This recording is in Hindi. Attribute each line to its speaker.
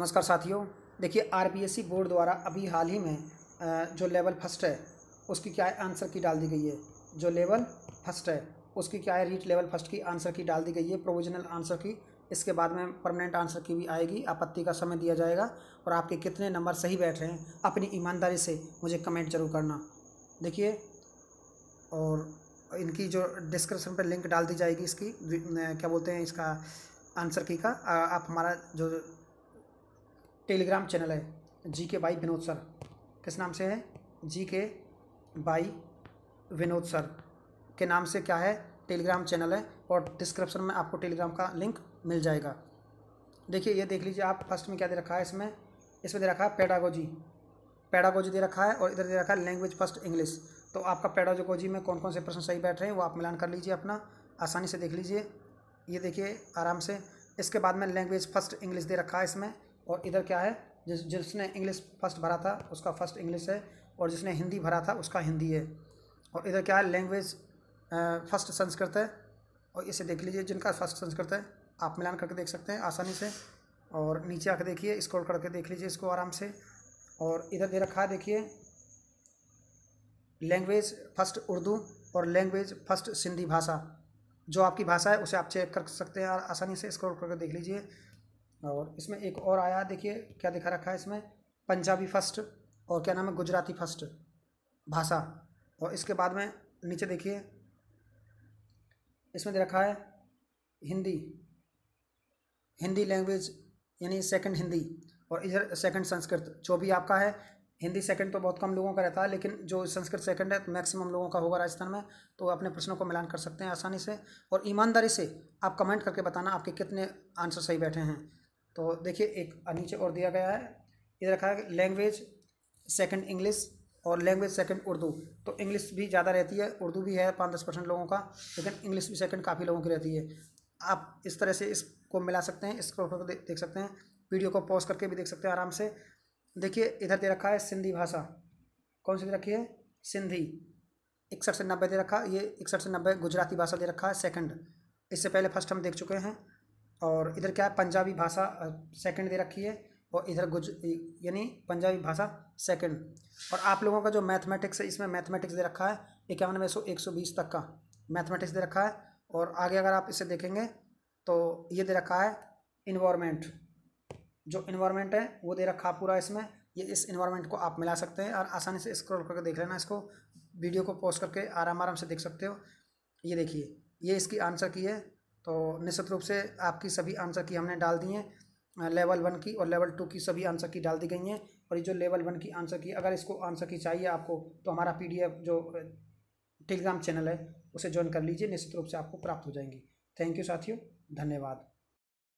Speaker 1: नमस्कार साथियों देखिए आरबीएसई बोर्ड द्वारा अभी हाल ही में जो लेवल फर्स्ट है उसकी क्या है आंसर की डाल दी गई है जो लेवल फर्स्ट है उसकी क्या है रीट लेवल फर्स्ट की आंसर की डाल दी गई है प्रोविजनल आंसर की इसके बाद में परमानेंट आंसर की भी आएगी आपत्ति का समय दिया जाएगा और आपके कितने नंबर सही बैठ रहे हैं अपनी ईमानदारी से मुझे कमेंट जरूर करना देखिए और इनकी जो डिस्क्रिप्शन पर लिंक डाल दी जाएगी इसकी क्या बोलते हैं इसका आंसर की का आप हमारा जो टेलीग्राम चैनल है जी के बाई विनोद सर किस नाम से है जी के बाई विनोद सर के नाम से क्या है टेलीग्राम चैनल है और डिस्क्रिप्शन में आपको टेलीग्राम का लिंक मिल जाएगा देखिए ये देख लीजिए आप फर्स्ट में क्या दे रखा है इसमें इसमें दे रखा है पेडागोजी पेडागोजी दे रखा है और इधर दे रखा है लैंग्वेज फर्स्ट इंग्लिश तो आपका पेडागोजी में कौन कौन से प्रश्न सही बैठ रहे हैं वो आप मिलान कर लीजिए अपना आसानी से देख लीजिए ये देखिए आराम से इसके बाद में लैंग्वेज फर्स्ट इंग्लिश दे रखा है इसमें और इधर क्या है जिस जिसने इंग्लिश फर्स्ट भरा था उसका फर्स्ट इंग्लिश है और जिसने हिंदी भरा था उसका हिंदी है और इधर क्या है लैंग्वेज फर्स्ट संस्कृत है और इसे देख लीजिए जिनका फर्स्ट संस्कृत है आप मिलान करके देख सकते हैं आसानी से और नीचे आके देखिए स्क्रॉल करके देख लीजिए इसको आराम से और इधर दे रखा है देखिए लैंग्वेज फर्स्ट उर्दू और लैंग्वेज फर्स्ट सिंधी भाषा जो आपकी भाषा है उसे आप चेक कर सकते हैं और आसानी से स्क्रॉल करके देख लीजिए और इसमें एक और आया देखिए क्या दिखा रखा है इसमें पंजाबी फर्स्ट और क्या नाम है गुजराती फर्स्ट भाषा और इसके बाद में नीचे देखिए इसमें दे रखा है हिंदी हिंदी लैंग्वेज यानी सेकंड हिंदी और इधर सेकंड संस्कृत जो भी आपका है हिंदी सेकंड तो बहुत कम लोगों का रहता है लेकिन जो संस्कृत सेकंड है तो मैक्सिमम लोगों का होगा राजस्थान में तो अपने प्रश्नों को मिलान कर सकते हैं आसानी से और ईमानदारी से आप कमेंट करके बताना आपके कितने आंसर सही बैठे हैं तो देखिए एक नीचे और दिया गया है इधर रखा है लैंग्वेज सेकंड इंग्लिश और लैंग्वेज सेकंड उर्दू तो इंग्लिश भी ज़्यादा रहती है उर्दू भी है पाँच दस परसेंट लोगों का लेकिन इंग्लिश भी सेकंड काफ़ी लोगों की रहती है आप इस तरह से इसको मिला सकते हैं इसको दे, देख सकते हैं वीडियो को पॉज करके भी देख सकते हैं आराम से देखिए इधर दे रखा है सिंधी भाषा कौन सी दे रखी है सिंधी इकसठ से नब्बे दे रखा ये इकसठ से नब्बे गुजराती भाषा दे रखा है सेकंड इससे पहले फर्स्ट हम देख चुके हैं और इधर क्या है पंजाबी भाषा सेकंड दे रखी है और इधर गुज यानी पंजाबी भाषा सेकंड और आप लोगों का जो मैथमेटिक्स है इसमें मैथमेटिक्स दे रखा है इक्यानवे सौ एक सौ बीस तक का मैथमेटिक्स दे रखा है और आगे अगर आप इसे देखेंगे तो ये दे रखा है इन्वामेंट जो इन्वामेंट है वो दे रखा पूरा इसमें ये इस इन्वामेंट को आप मिला सकते हैं और आसानी से स्क्रॉल करके देख लेना इसको वीडियो को पोस्ट करके आराम आराम से देख सकते हो ये देखिए ये इसकी आंसर की है तो निश्चित रूप से आपकी सभी आंसर की हमने डाल दी हैं लेवल वन की और लेवल टू की सभी आंसर की डाल दी गई हैं और ये जो लेवल वन की आंसर की अगर इसको आंसर की चाहिए आपको तो हमारा पी जो टेलीग्राम चैनल है उसे ज्वाइन कर लीजिए निश्चित रूप से आपको प्राप्त हो जाएंगी थैंक यू साथियों धन्यवाद